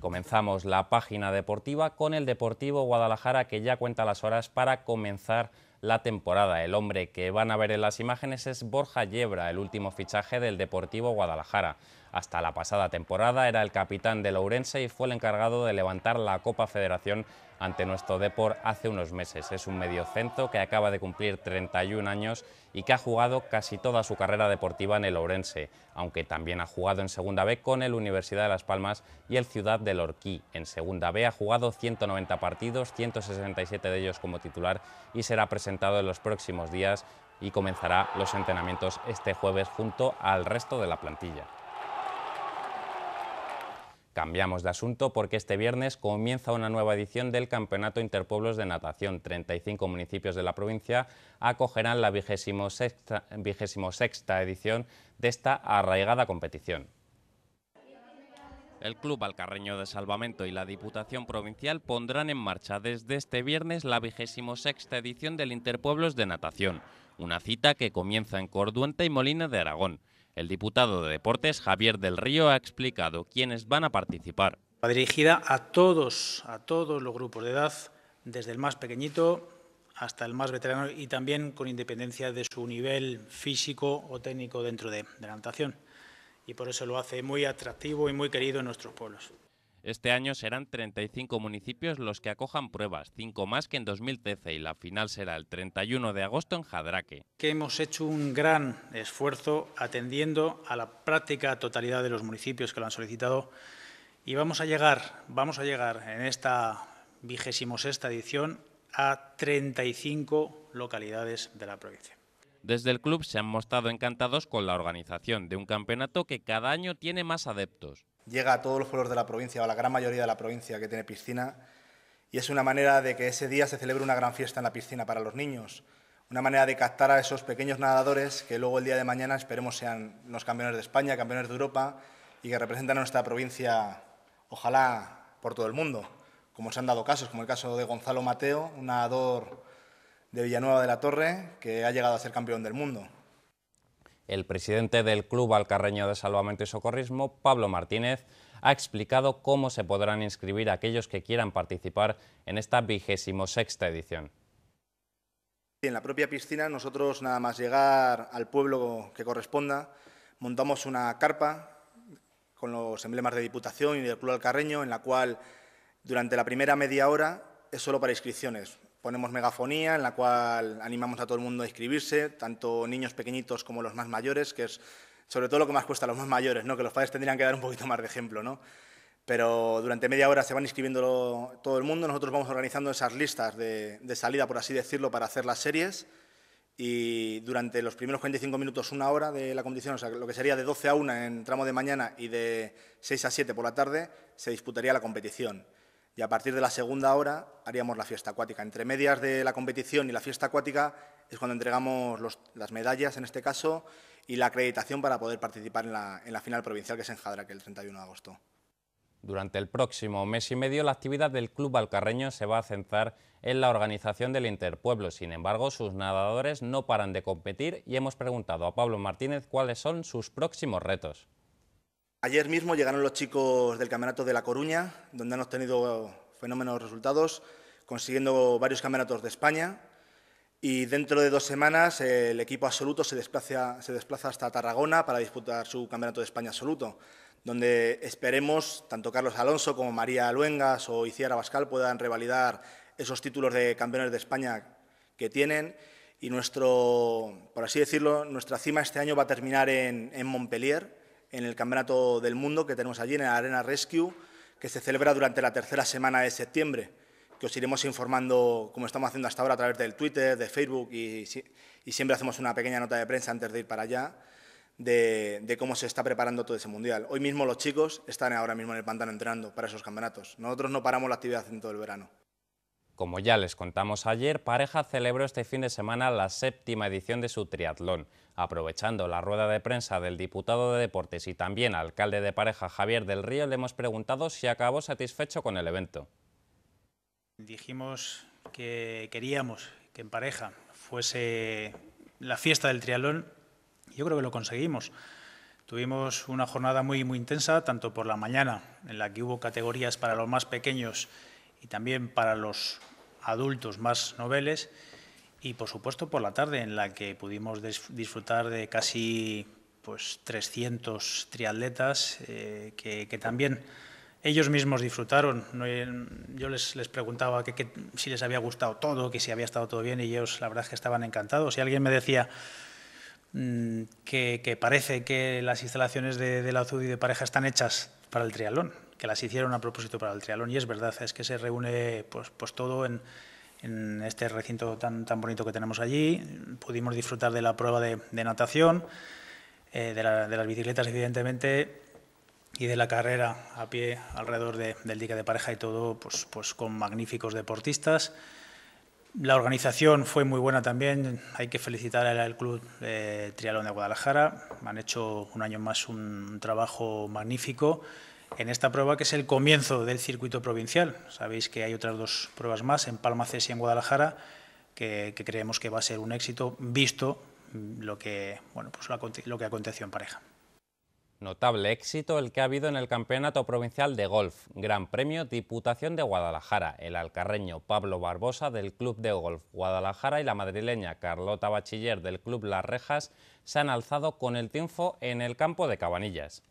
Comenzamos la página deportiva con el Deportivo Guadalajara que ya cuenta las horas para comenzar la temporada. El hombre que van a ver en las imágenes es Borja Yebra, el último fichaje del Deportivo Guadalajara. Hasta la pasada temporada era el capitán de Lourense y fue el encargado de levantar la Copa Federación ante nuestro deporte hace unos meses. Es un mediocentro que acaba de cumplir 31 años y que ha jugado casi toda su carrera deportiva en el Ourense, aunque también ha jugado en Segunda B con el Universidad de Las Palmas y el Ciudad del Orquí. En Segunda B ha jugado 190 partidos, 167 de ellos como titular y será presentado en los próximos días y comenzará los entrenamientos este jueves junto al resto de la plantilla. Cambiamos de asunto porque este viernes comienza una nueva edición del Campeonato Interpueblos de Natación. 35 municipios de la provincia acogerán la 26, sexta edición de esta arraigada competición. El Club Alcarreño de Salvamento y la Diputación Provincial pondrán en marcha desde este viernes la 26 edición del Interpueblos de Natación, una cita que comienza en Corduente y Molina de Aragón. El diputado de Deportes, Javier del Río, ha explicado quiénes van a participar. Va dirigida a todos, a todos los grupos de edad, desde el más pequeñito hasta el más veterano y también con independencia de su nivel físico o técnico dentro de la natación. Y por eso lo hace muy atractivo y muy querido en nuestros pueblos. Este año serán 35 municipios los que acojan pruebas, 5 más que en 2013 y la final será el 31 de agosto en Jadraque. hemos hecho un gran esfuerzo atendiendo a la práctica totalidad de los municipios que lo han solicitado y vamos a llegar, vamos a llegar en esta vigésimo sexta edición a 35 localidades de la provincia. Desde el club se han mostrado encantados con la organización de un campeonato que cada año tiene más adeptos llega a todos los pueblos de la provincia o a la gran mayoría de la provincia que tiene piscina y es una manera de que ese día se celebre una gran fiesta en la piscina para los niños, una manera de captar a esos pequeños nadadores que luego el día de mañana esperemos sean los campeones de España, campeones de Europa y que representan a nuestra provincia, ojalá por todo el mundo, como se han dado casos, como el caso de Gonzalo Mateo, un nadador de Villanueva de la Torre que ha llegado a ser campeón del mundo. El presidente del Club Alcarreño de Salvamento y Socorrismo, Pablo Martínez, ha explicado cómo se podrán inscribir aquellos que quieran participar en esta vigésimo edición. En la propia piscina nosotros nada más llegar al pueblo que corresponda montamos una carpa con los emblemas de Diputación y del Club Alcarreño en la cual durante la primera media hora es solo para inscripciones ponemos megafonía en la cual animamos a todo el mundo a inscribirse, tanto niños pequeñitos como los más mayores, que es sobre todo lo que más cuesta a los más mayores, ¿no? que los padres tendrían que dar un poquito más de ejemplo. ¿no? Pero durante media hora se van inscribiendo todo el mundo, nosotros vamos organizando esas listas de, de salida, por así decirlo, para hacer las series y durante los primeros 45 minutos, una hora de la competición, o sea, lo que sería de 12 a 1 en tramo de mañana y de 6 a 7 por la tarde, se disputaría la competición y a partir de la segunda hora haríamos la fiesta acuática. Entre medias de la competición y la fiesta acuática es cuando entregamos las medallas, en este caso, y la acreditación para poder participar en la, final provincial que se enjadra que el 31 de agosto. Durante el próximo mes y medio, la actividad del Club Alcarreño se va a centrar en la organización del Interpueblo. Sin embargo, sus nadadores no paran de competir y hemos preguntado a Pablo Martínez cuáles son sus próximos retos. Ayer mismo llegaron los chicos del Campeonato de La Coruña, donde han obtenido fenómenos resultados, consiguiendo varios campeonatos de España. Y dentro de dos semanas el equipo absoluto se desplaza, hasta Tarragona para disputar su Campeonato de España absoluto, donde esperemos tanto Carlos Alonso como María Luengas o Iciara Bascal puedan revalidar esos títulos de campeones de España que tienen. Y nuestro, por así decirlo, nuestra cima este año va a terminar en Montpellier, en el Campeonato del Mundo que tenemos allí en la Arena Rescue, que se celebra durante la tercera semana de septiembre, que os iremos informando, como estamos haciendo hasta ahora, a través del Twitter, de Facebook, y, siempre hacemos una pequeña nota de prensa antes de ir para allá, de, de, cómo se está preparando todo ese Mundial. Hoy mismo los chicos están ahora mismo en el pantano entrenando para esos campeonatos. Nosotros no paramos la actividad en todo el verano. Como ya les contamos ayer, Pareja celebró este fin de semana la séptima edición de su triatlón. Aprovechando la rueda de prensa del diputado de Deportes y también alcalde de Pareja Javier del Río, le hemos preguntado si acabó satisfecho con el evento. Dijimos que queríamos que en Pareja fuese la fiesta del triatlón. Yo creo que lo conseguimos. Tuvimos una jornada muy, muy intensa, tanto por la mañana, en la que hubo categorías para los más pequeños y también para los adultos más noveles y, por supuesto, por la tarde en la que pudimos disfrutar de casi pues, 300 triatletas eh, que, también ellos mismos disfrutaron. Eh, yo les, les preguntaba que, si les había gustado todo, que si había estado todo bien y ellos la verdad es que estaban encantados. Y alguien me decía mm, que, parece que las instalaciones de, de la y de pareja están hechas para el triatlón que las hicieron a propósito para el triatlón y es verdad, es que se reúne pues, pues todo en, en este recinto tan, tan bonito que tenemos allí. Pudimos disfrutar de la prueba de, natación, eh, de, las bicicletas evidentemente y de la carrera a pie alrededor del dique de pareja y todo pues, pues con magníficos deportistas. La organización fue muy buena también. Hay que felicitar al Club eh, Trialón de Guadalajara. Han hecho un año más un trabajo magnífico en esta prueba que es el comienzo del circuito provincial. Sabéis que hay otras dos pruebas más en Palma Cés y en Guadalajara que, creemos que va a ser un éxito visto lo que, bueno, pues lo que aconteció en pareja. Notable éxito el que ha habido en el Campeonato Provincial de Golf, Gran Premio Diputación de Guadalajara, el alcarreño Pablo Barbosa del Club de Golf Guadalajara y la madrileña Carlota Bachiller del Club Las Rejas se han alzado con el triunfo en el campo de Cabanillas.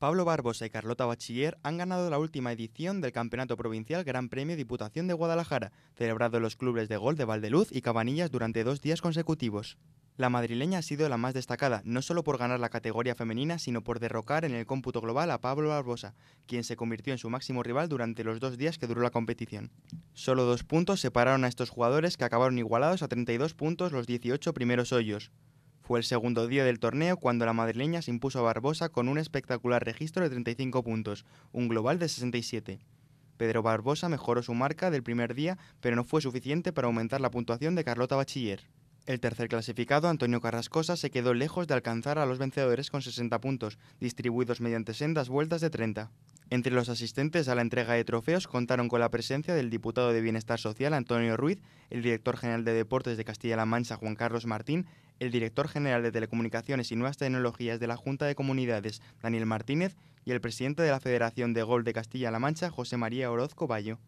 Pablo Barbosa y Carlota Bachiller han ganado la última edición del Campeonato Provincial Gran Premio Diputación de Guadalajara, celebrado en los clubes de gol de Valdeluz y Cabanillas durante dos días consecutivos. La madrileña ha sido la más destacada, no solo por ganar la categoría femenina, sino por derrocar en el cómputo global a Pablo Barbosa, quien se convirtió en su máximo rival durante los dos días que duró la competición. Solo dos puntos separaron a estos jugadores que acabaron igualados a 32 puntos los 18 primeros hoyos. Fue el segundo día del torneo cuando la madrileña se impuso a Barbosa con un espectacular registro de 35 puntos, un global de 67. Pedro Barbosa mejoró su marca del primer día, pero no fue suficiente para aumentar la puntuación de Carlota Bachiller. El tercer clasificado, Antonio Carrascosa, se quedó lejos de alcanzar a los vencedores con 60 puntos, distribuidos mediante sendas vueltas de 30. Entre los asistentes a la entrega de trofeos contaron con la presencia del diputado de Bienestar Social Antonio Ruiz, el director general de Deportes de Castilla-La Mancha Juan Carlos Martín, el director general de Telecomunicaciones y Nuevas Tecnologías de la Junta de Comunidades, Daniel Martínez, y el presidente de la Federación de Gol de Castilla-La Mancha, José María Orozco Bayo.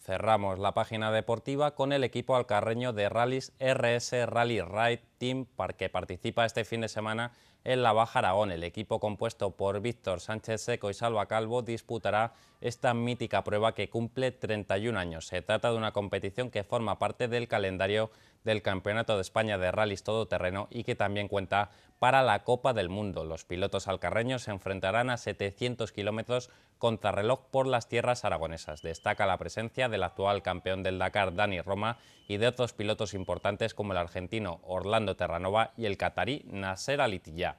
Cerramos la página deportiva con el equipo alcarreño de rallies RS Rally Ride Team que participa este fin de semana en la Baja Aragón. El equipo compuesto por Víctor Sánchez Seco y Salva Calvo disputará esta mítica prueba que cumple 31 años. Se trata de una competición que forma parte del calendario del Campeonato de España de Rallys Todoterreno y que también cuenta para la Copa del Mundo. Los pilotos alcarreños se enfrentarán a 700 kilómetros reloj por las tierras aragonesas. Destaca la presencia del actual campeón del Dakar, Dani Roma, y de otros pilotos importantes como el argentino Orlando Terranova y el catarí Nasser Litiá.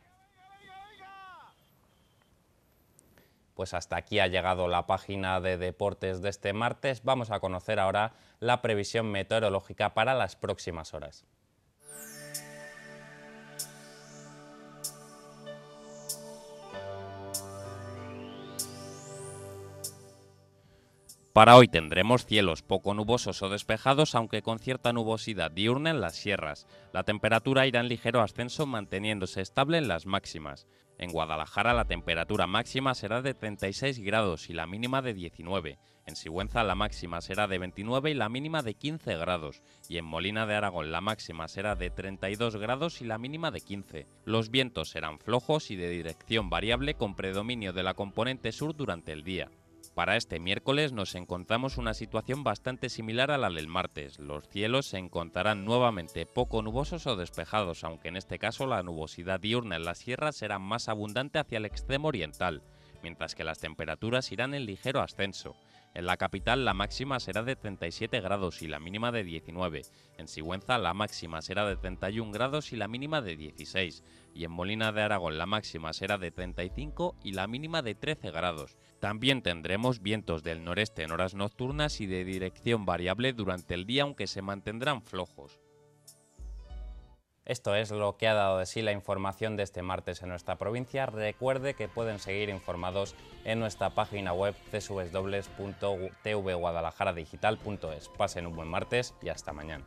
Pues hasta aquí ha llegado la página de deportes de este martes. Vamos a conocer ahora la previsión meteorológica para las próximas horas. Para hoy tendremos cielos poco nubosos o despejados, aunque con cierta nubosidad diurna en las sierras. La temperatura irá en ligero ascenso manteniéndose estable en las máximas. En Guadalajara la temperatura máxima será de 36 grados y la mínima de 19. En Sigüenza la máxima será de 29 y la mínima de 15 grados. Y en Molina de Aragón la máxima será de 32 grados y la mínima de 15. Los vientos serán flojos y de dirección variable con predominio de la componente sur durante el día. Para este miércoles nos encontramos una situación bastante similar a la del martes. Los cielos se encontrarán nuevamente poco nubosos o despejados, aunque en este caso la nubosidad diurna en las sierras será más abundante hacia el extremo oriental, mientras que las temperaturas irán en ligero ascenso. En la capital la máxima será de 37 grados y la mínima de 19. En Sigüenza la máxima será de 31 grados y la mínima de 16. Y en Molina de Aragón la máxima será de 35 y la mínima de 13 grados. También tendremos vientos del noreste en horas nocturnas y de dirección variable durante el día aunque se mantendrán flojos. Esto es lo que ha dado de sí la información de este martes en nuestra provincia. Recuerde que pueden seguir informados en nuestra página web www.tvguadalajaradigital.es. Pasen un buen martes y hasta mañana.